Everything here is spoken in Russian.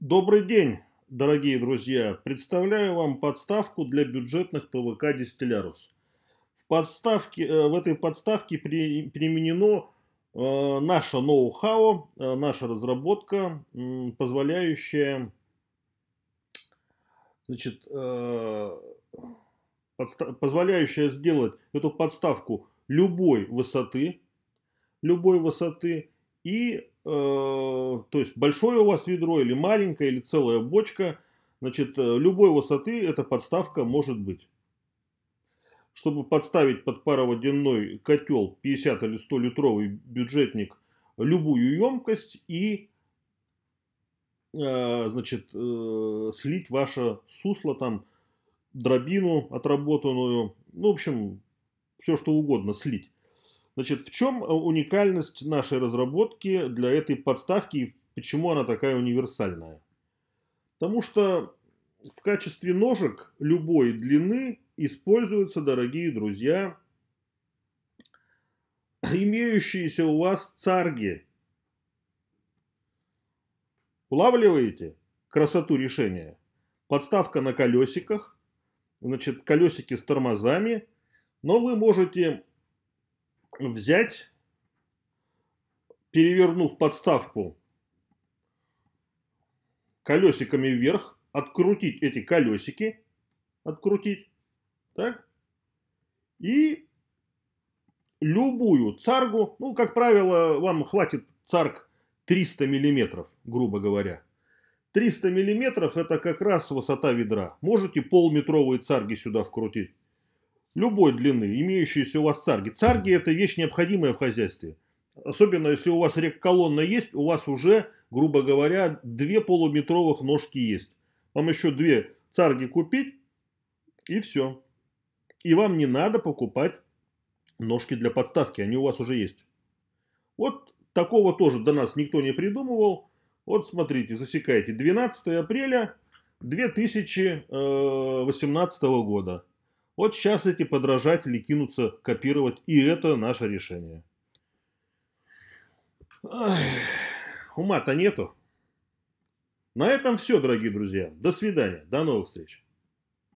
Добрый день, дорогие друзья! Представляю вам подставку для бюджетных ПВК «Дистиллярус». В, подставке, э, в этой подставке применено э, наше ноу-хау, э, наша разработка, позволяющая значит, позволяющая сделать эту подставку любой высоты, любой высоты и, э, то есть, большое у вас ведро или маленькое, или целая бочка, значит, э, любой высоты эта подставка может быть. Чтобы подставить под пароводяной котел 50 или 100 литровый бюджетник любую емкость и э, значит, э, слить ваше сусло там, дробину отработанную, ну, в общем, все что угодно слить. Значит, в чем э, уникальность нашей разработки для этой подставки и почему она такая универсальная? Потому что в качестве ножек любой длины используются, дорогие друзья, имеющиеся у вас царги. Улавливаете красоту решения? Подставка на колесиках, значит, колесики с тормозами, но вы можете взять, перевернув подставку колесиками вверх, открутить эти колесики, открутить, так, и любую царгу, ну, как правило, вам хватит царг 300 миллиметров, грубо говоря. 300 миллиметров это как раз высота ведра. Можете полметровые царги сюда вкрутить любой длины, имеющиеся у вас царги. Царги – это вещь необходимая в хозяйстве. Особенно, если у вас рекколонна есть, у вас уже, грубо говоря, две полуметровых ножки есть. Вам еще две царги купить, и все. И вам не надо покупать ножки для подставки, они у вас уже есть. Вот такого тоже до нас никто не придумывал. Вот смотрите, засекайте, 12 апреля 2018 э, года. Вот сейчас эти подражатели кинутся копировать, и это наше решение. Ума-то нету. На этом все, дорогие друзья. До свидания. До новых встреч.